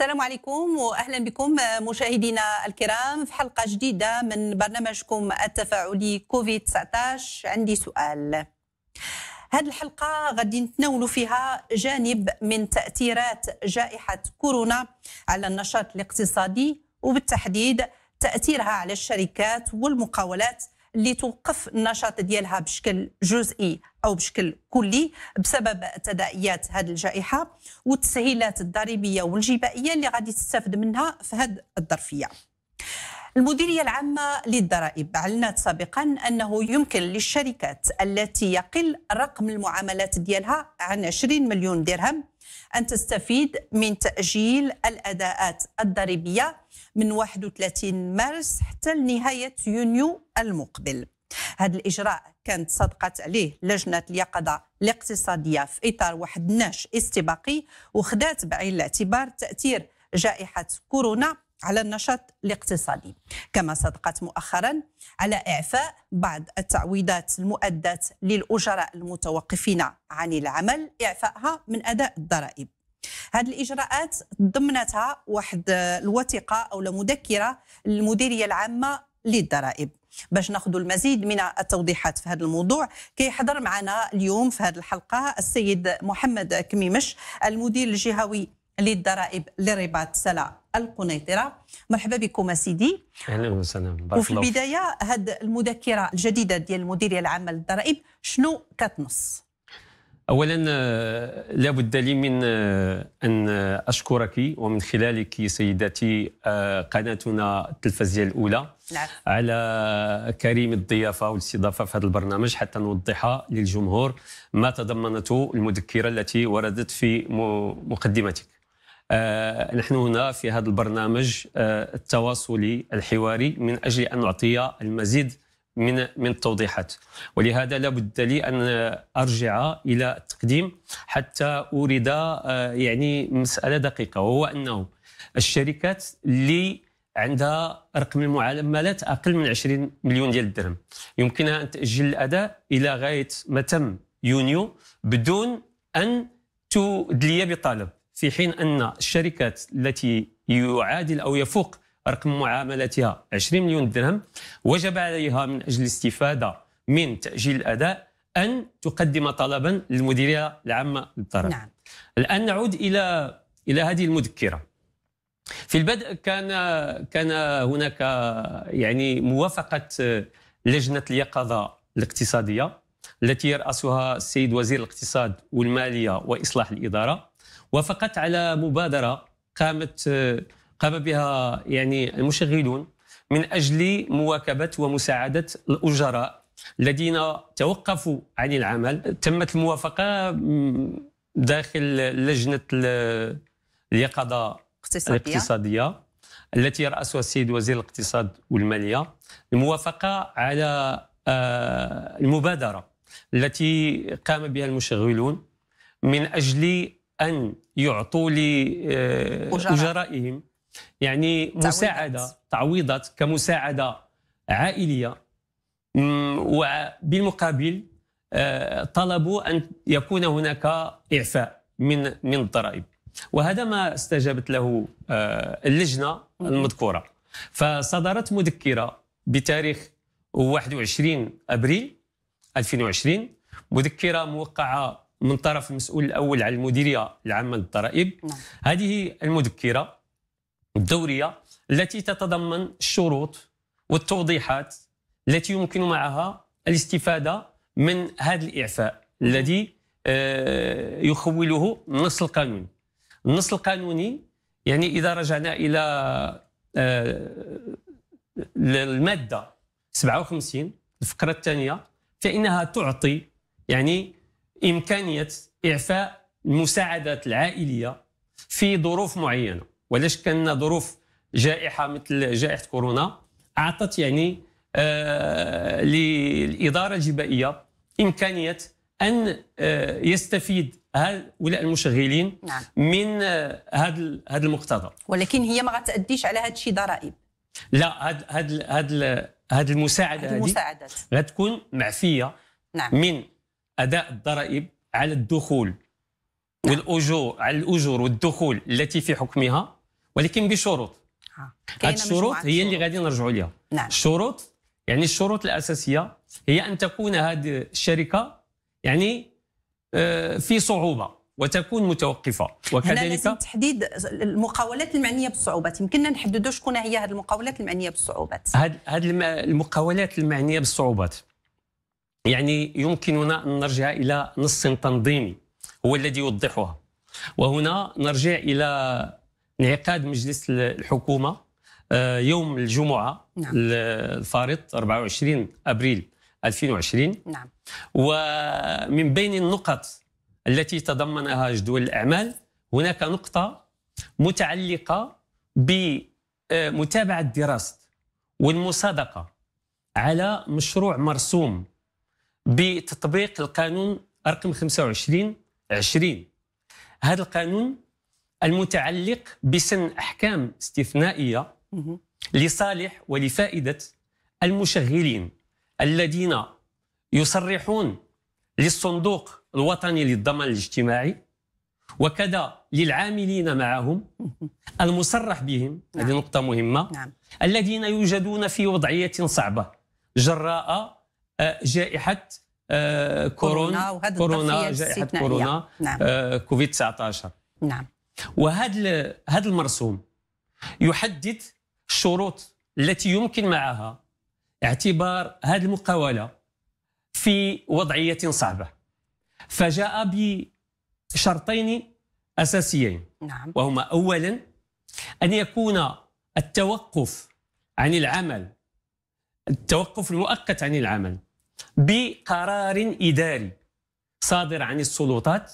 السلام عليكم واهلا بكم مشاهدينا الكرام في حلقه جديده من برنامجكم التفاعلي كوفيد 19 عندي سؤال هذه الحلقه غادي نتناولوا فيها جانب من تاثيرات جائحه كورونا على النشاط الاقتصادي وبالتحديد تاثيرها على الشركات والمقاولات اللي توقف النشاط ديالها بشكل جزئي او بشكل كلي بسبب تداعيات هذه الجائحه والتسهيلات الضريبيه والجبائيه اللي غادي تستافد منها في هذه الظرفيه. المديرية العامة للضرائب أعلنت سابقا أنه يمكن للشركات التي يقل رقم المعاملات ديالها عن 20 مليون درهم أن تستفيد من تأجيل الأداءات الضريبية من 31 مارس حتى لنهاية يونيو المقبل هذا الإجراء كانت صدقت عليه لجنة اليقظة الاقتصادية في إطار واحد الناش استباقي وخدات بعين الاعتبار تأثير جائحة كورونا على النشاط الاقتصادي كما صدقت مؤخرا على إعفاء بعض التعويضات المؤدة للأجراء المتوقفين عن العمل إعفائها من أداء الضرائب هذه الإجراءات ضمنتها واحد الوثيقة أو مذكرة للمديرية العامة للضرائب باش ناخذ المزيد من التوضيحات في هذا الموضوع كيحضر معنا اليوم في هذه الحلقه السيد محمد كميمش المدير الجهوي للضرائب للرباط سلا القنيطره مرحبا بكم سيدي اهلا وسهلا بارك وفي البدايه هذه المذكره الجديده ديال المديريه العامه للضرائب شنو كتنص اولا آه، لابد لي من آه، ان اشكرك ومن خلالك سيداتي آه، قناتنا التلفزيون الاولى نعم. على كريم الضيافه والاستضافه في هذا البرنامج حتى نوضح للجمهور ما تضمنته المذكره التي وردت في مقدمتك آه، نحن هنا في هذا البرنامج آه، التواصلي الحواري من أجل أن نعطي المزيد من من التوضيحات ولهذا لابد لي ان ارجع الى التقديم حتى اورد آه، يعني مساله دقيقه وهو انه الشركات اللي عندها رقم المعاملات اقل من 20 مليون ديال الدرهم يمكنها ان تاجل الاداء الى غايه ما تم يونيو بدون ان تدلي بطلب في حين أن الشركات التي يعادل أو يفوق رقم معاملاتها 20 مليون درهم وجب عليها من أجل الاستفادة من تأجيل الأداء أن تقدم طلبا للمديرية العامة للطرف. نعم. الآن نعود إلى إلى هذه المذكرة في البدء كان كان هناك يعني موافقة لجنة اليقظة الاقتصادية التي يرأسها السيد وزير الاقتصاد والمالية وإصلاح الإدارة وافقت على مبادرة قامت قام بها يعني المشغلون من أجل مواكبة ومساعدة الأجراء الذين توقفوا عن العمل تمت الموافقة داخل لجنة اليقظة الاقتصادية, الاقتصادية التي رأسها السيد وزير الاقتصاد والمالية الموافقة على آه، المبادرة التي قام بها المشغلون من أجل ان يعطوا لاجرائهم آه، يعني مساعده تعويضات كمساعده عائليه وبالمقابل آه، طلبوا ان يكون هناك اعفاء من من الضرائب وهذا ما استجابت له آه، اللجنه المذكوره فصدرت مذكره بتاريخ 21 ابريل 2020 مذكره موقعه من طرف المسؤول الاول على المديريه العامه للضرائب نعم. هذه المذكره الدوريه التي تتضمن الشروط والتوضيحات التي يمكن معها الاستفاده من هذا الاعفاء الذي آه، يخوله النص القانوني النص القانوني يعني اذا رجعنا الى آه، الماده 57 الفقره الثانيه فانها تعطي يعني امكانيه اعفاء المساعدات العائليه في ظروف معينه ولاش كان ظروف جائحه مثل جائحه كورونا اعطت يعني آه للاداره الجبائيه امكانيه ان آه، يستفيد هؤلاء المشغلين نعم. من آه، هذا هذا المقتضى ولكن هي ما غتاديش على هذا الشيء ضرائب لا هذا هذا هذا المساعده هذه غتكون معفيه نعم. من اداء الضرائب على الدخول والاجور على الاجور والدخول التي في حكمها ولكن بشروط هذه آه. الشروط هي اللي غادي نرجعوا ليها نعم. الشروط يعني الشروط الاساسيه هي ان تكون هذه الشركه يعني آه، في صعوبه وتكون متوقفه وكذلك هنا لازم تحديد المقاولات المعنيه بالصعوبات يمكننا نحددوا شكون هي هذه المقاولات المعنيه بالصعوبات هذه المقاولات المعنيه بالصعوبات يعني يمكننا أن نرجع إلى نص تنظيمي هو الذي يوضحها وهنا نرجع إلى انعقاد مجلس الحكومة آه، يوم الجمعة نعم. الفارط 24 أبريل 2020 نعم. ومن بين النقط التي تضمنها جدول الأعمال هناك نقطة متعلقة بمتابعة الدراسة والمصادقة على مشروع مرسوم بتطبيق القانون رقم 25 20 هذا القانون المتعلق بسن احكام استثنائيه لصالح ولفائده المشغلين الذين يصرحون للصندوق الوطني للضمان الاجتماعي وكذا للعاملين معهم المصرح بهم هذه نعم. نقطة مهمة نعم. الذين يوجدون في وضعية صعبة جراء آه، جائحه آه، كورونا كورونا جائحه كورونا نعم. آه، كوفيد 19 نعم وهذا هذا المرسوم يحدد الشروط التي يمكن معها اعتبار هذه المقاوله في وضعيه صعبه فجاء بشرطين اساسيين نعم. وهما اولا ان يكون التوقف عن العمل التوقف المؤقت عن العمل بقرار إداري صادر عن السلطات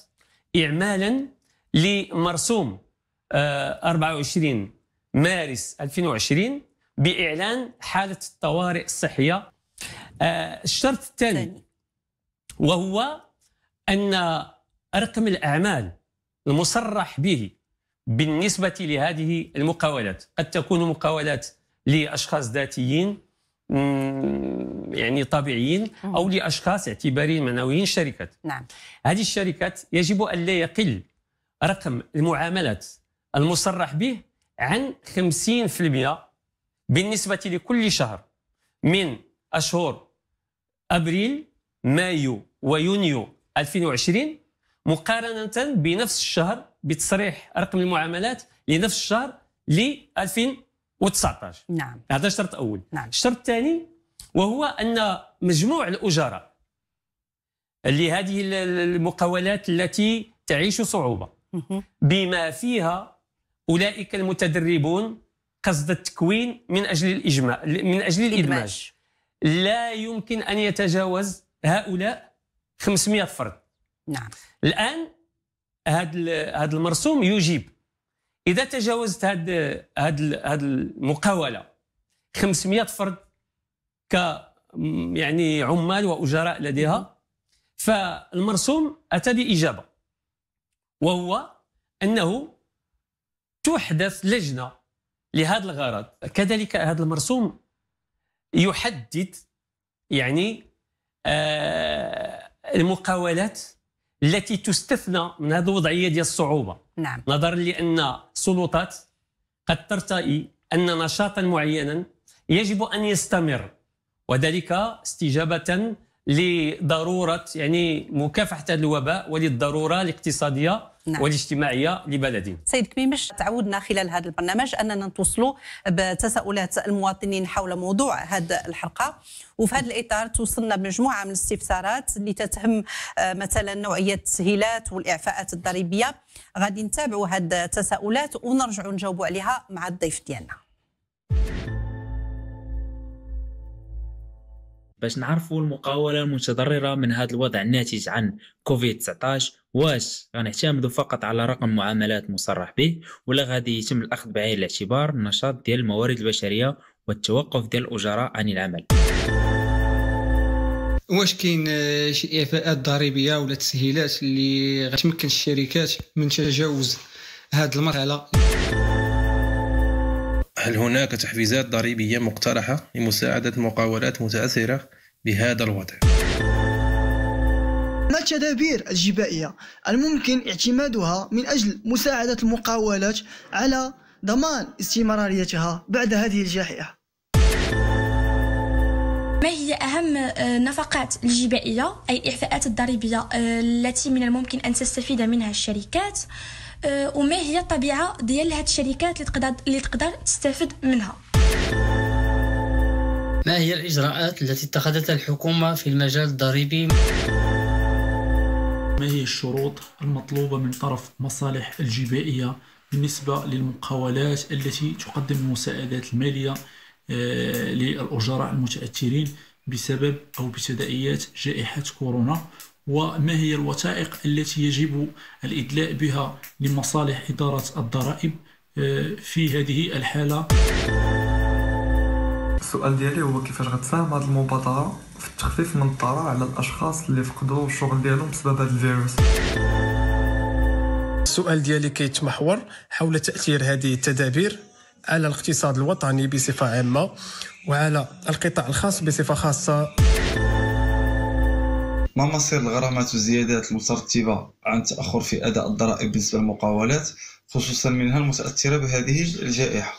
إعمالا لمرسوم 24 آه، مارس 2020 بإعلان حالة الطوارئ الصحية آه، الشرط الثاني وهو أن رقم الأعمال المصرح به بالنسبة لهذه المقاولات قد تكون مقاولات لأشخاص ذاتيين يعني طبيعيين او لاشخاص اعتباريين معنويين شركات نعم هذه الشركات يجب ان لا يقل رقم المعاملات المصرح به عن 50% بالنسبه لكل شهر من اشهر ابريل مايو ويونيو 2020 مقارنه بنفس الشهر بتصريح رقم المعاملات لنفس الشهر ل 2000 و19 نعم هذا شرط اول نعم. الشرط الثاني وهو ان مجموع الاجراء لهذه المقاولات التي تعيش صعوبه بما فيها اولئك المتدربون قصد التكوين من اجل الاجماع من اجل الادماج لا يمكن ان يتجاوز هؤلاء 500 فرد نعم الان هذا هذا المرسوم يجيب اذا تجاوزت هاد هاد هاد المقاوله 500 فرد ك يعني عمال واجراء لديها فالمرسوم اتى باجابه وهو انه تحدث لجنه لهذا الغرض كذلك هذا المرسوم يحدد يعني آه، المقاولات التي تستثنى من هذه الوضعيه ديال الصعوبه نعم. نظرا لأن السلطات قد ترتئي أن نشاطا معينا يجب أن يستمر وذلك استجابة لضرورة يعني مكافحة الوباء وللضرورة الاقتصادية نعم. والاجتماعيه لبلدي سيد كميمش تعودنا خلال هذا البرنامج اننا نتوصلوا بتساؤلات المواطنين حول موضوع هذه الحلقه وفي هذا الاطار توصلنا بمجموعه من الاستفسارات اللي تتهم آه، مثلا نوعيه التسهيلات والاعفاءات الضريبيه غادي نتابعوا هذه التساؤلات ونرجعوا نجاوبوا عليها مع الضيف ديالنا. باش نعرفوا المقاوله المتضرره من هذا الوضع الناتج عن كوفيد 19 واش غنعتمدوا فقط على رقم معاملات مصرح به ولا غادي يتم الاخذ بعين الاعتبار النشاط ديال الموارد البشريه والتوقف ديال الاجراء عن العمل واش كاين شي اعفاءات ضريبيه ولا تسهيلات اللي غتمكن الشركات من تجاوز هذه المرحله هل هناك تحفيزات ضريبية مقترحة لمساعدة مقاولات متأثرة بهذا الوضع؟ ما التدابير الجبائية الممكن اعتمادها من أجل مساعدة المقاولات على ضمان استمراريتها بعد هذه الجائحة؟ ما هي أهم آه، نفقات الجبائية أي إعفاءات الضريبية آه، التي من الممكن أن تستفيد منها الشركات؟ آه، وما هي الطبيعه ديال هاد الشركات اللي تقدر اللي تقدر تستفد منها ما هي الاجراءات التي اتخذتها الحكومه في المجال الضريبي ما هي الشروط المطلوبه من طرف مصالح الجبائيه بالنسبه للمقاولات التي تقدم المساعدات الماليه آه، للاجراء المتاثرين بسبب او بتداعيات جائحه كورونا وما هي الوثائق التي يجب الإدلاء بها لمصالح إدارة الضرائب آه، في هذه الحالة السؤال ديالي هو كيفاش غتساهم هذه المبادرة في التخفيف من الضرر على الأشخاص اللي فقدوا الشغل ديالهم بسبب هذا الفيروس السؤال ديالي كيتمحور حول تأثير هذه التدابير على الاقتصاد الوطني بصفة عامة وعلى القطاع الخاص بصفة خاصة ما مصير الغرامات وزيادات المترتبة عن التأخر في أداء الضرائب بالنسبة للمقاولات خصوصا منها المتأثرة بهذه الجائحة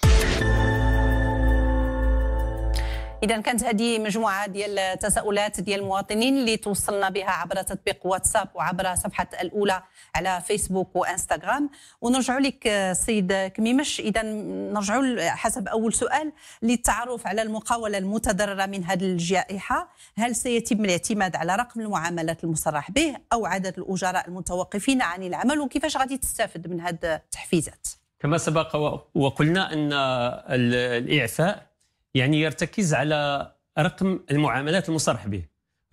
اذا كانت هذه مجموعه ديال التساؤلات ديال المواطنين اللي توصلنا بها عبر تطبيق واتساب وعبر صفحه الاولى على فيسبوك وانستغرام ونرجع لك السيد كميمش اذا نرجع حسب اول سؤال للتعرف على المقاوله المتضرره من هذه الجائحه هل سيتم الاعتماد على رقم المعاملات المصرح به او عدد الاجراء المتوقفين عن العمل وكيفاش غادي تستافد من هذه التحفيزات كما سبق وقلنا ان الاعفاء يعني يرتكز على رقم المعاملات المصرح به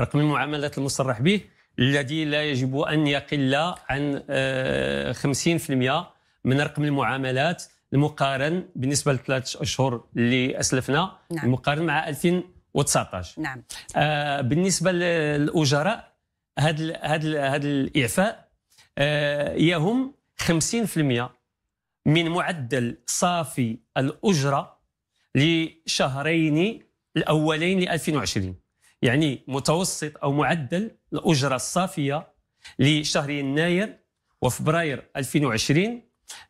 رقم المعاملات المصرح به الذي لا يجب أن يقل عن 50% آه، من رقم المعاملات المقارن بالنسبة لثلاث أشهر اللي أسلفنا نعم. المقارن مع 2019 نعم آه بالنسبة للأجراء هذا هذا هذا الإعفاء آه يهم 50% من معدل صافي الأجرة لشهرين الاولين ل 2020 يعني متوسط او معدل الاجره الصافيه لشهر يناير وفبراير 2020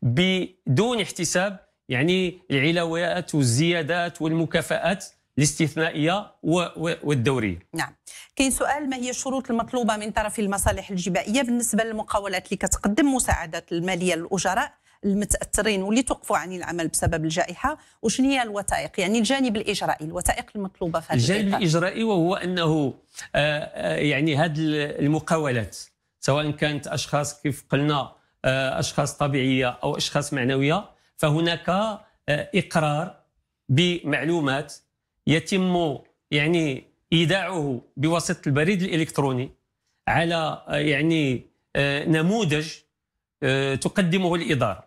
بدون احتساب يعني العلاوات والزيادات والمكافآت الاستثنائيه والدوريه. نعم. كاين سؤال ما هي الشروط المطلوبه من طرف المصالح الجبائيه بالنسبه للمقاولات اللي كتقدم مساعدات الماليه للاجراء المتاثرين واللي توقفوا عن العمل بسبب الجائحه وشنو هي الوثائق يعني الجانب الاجرائي الوثائق المطلوبه في هذا الجانب الاجرائي وهو انه آه، آه، يعني هذه المقاولات سواء كانت اشخاص كيف قلنا آه، اشخاص طبيعيه او اشخاص معنويه فهناك اقرار بمعلومات يتم يعني ايداعه بواسطه البريد الالكتروني على يعني نموذج تقدمه الاداره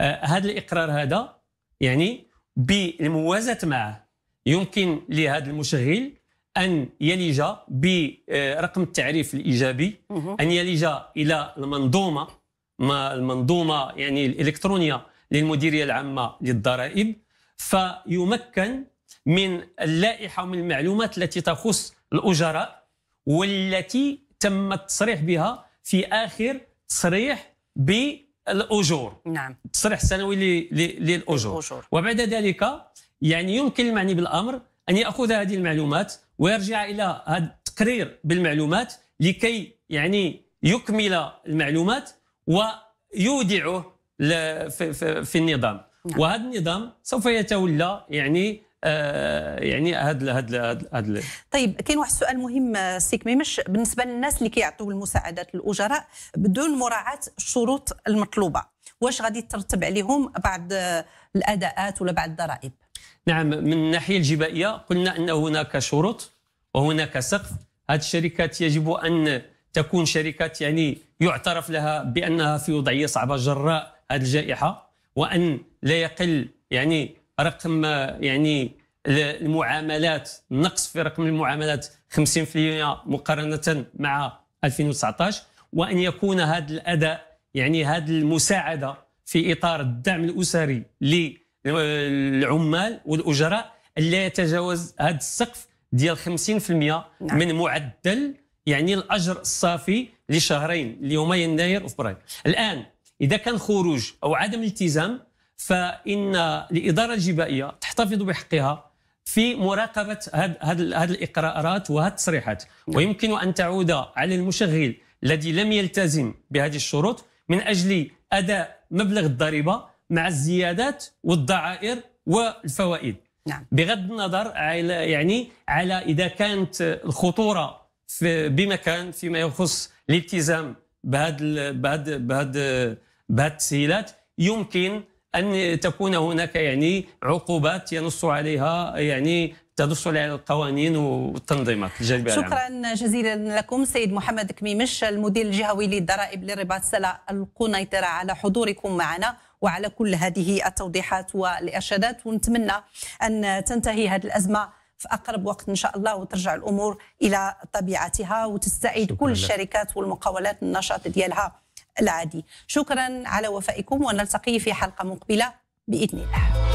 آه، هذا الاقرار هذا يعني بالموازاه معه يمكن لهذا المشغل ان يلج برقم التعريف الايجابي ان يلج الى المنظومه ما المنظومه يعني الالكترونيه للمديريه العامه للضرائب فيمكن من اللائحه ومن المعلومات التي تخص الاجراء والتي تم التصريح بها في اخر تصريح ب الاجور نعم التصريح السنوي للاجور وبعد ذلك يعني يمكن المعني بالامر ان ياخذ هذه المعلومات ويرجع الى هذا التقرير بالمعلومات لكي يعني يكمل المعلومات ويودعه في النظام نعم. وهذا النظام سوف يتولى يعني آه، يعني هاد هاد هاد طيب كاين واحد السؤال مهم آه، سي كميمش بالنسبه للناس اللي كيعطيو المساعدات للاجراء بدون مراعاه الشروط المطلوبه واش غادي ترتب عليهم بعض الاداءات ولا بعض الضرائب نعم من الناحيه الجبائيه قلنا ان هناك شروط وهناك سقف هذه الشركات يجب ان تكون شركات يعني يعترف لها بانها في وضعيه صعبه جراء هذه الجائحه وان لا يقل يعني رقم يعني المعاملات نقص في رقم المعاملات 50% مقارنه مع 2019 وان يكون هذا الاداء يعني هذه المساعده في اطار الدعم الاسري للعمال والاجراء لا يتجاوز هذا السقف ديال 50% نعم. من معدل يعني الاجر الصافي لشهرين هما يناير وفبراير الان اذا كان خروج او عدم التزام فإن الإدارة الجبائية تحتفظ بحقها في مراقبة هذه الإقرارات وهذه التصريحات نعم. ويمكن أن تعود على المشغل الذي لم يلتزم بهذه الشروط من أجل أداء مبلغ الضريبة مع الزيادات والضعائر والفوائد نعم. بغض النظر على يعني على إذا كانت الخطورة في بمكان فيما يخص الالتزام بهذا بهذا بهذا التسهيلات يمكن ان تكون هناك يعني عقوبات ينص عليها يعني تنص على القوانين والتنظيمات الجانبيه شكرا جزيلا لكم سيد محمد كميمش المدير الجهوي للضرائب للرباط سلا القنيطره على حضوركم معنا وعلى كل هذه التوضيحات والارشادات ونتمنى ان تنتهي هذه الازمه في اقرب وقت ان شاء الله وترجع الامور الى طبيعتها وتستعيد كل الشركات والمقاولات النشاط ديالها العادي شكرا على وفائكم ونلتقي في حلقة مقبلة بإذن الله